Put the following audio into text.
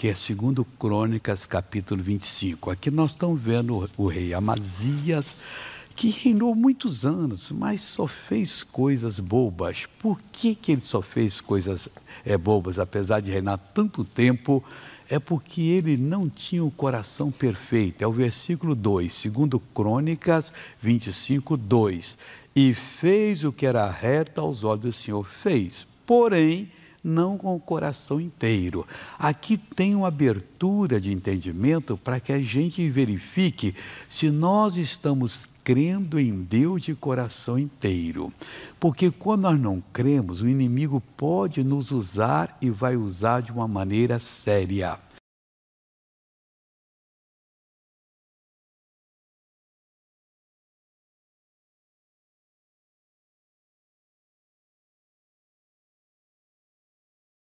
que é segundo Crônicas, capítulo 25. Aqui nós estamos vendo o rei Amazias, que reinou muitos anos, mas só fez coisas bobas. Por que, que ele só fez coisas é, bobas, apesar de reinar tanto tempo? É porque ele não tinha o coração perfeito. É o versículo 2, segundo Crônicas 25, 2. E fez o que era reto aos olhos do Senhor, fez. Porém, não com o coração inteiro. Aqui tem uma abertura de entendimento para que a gente verifique se nós estamos crendo em Deus de coração inteiro. Porque quando nós não cremos, o inimigo pode nos usar e vai usar de uma maneira séria.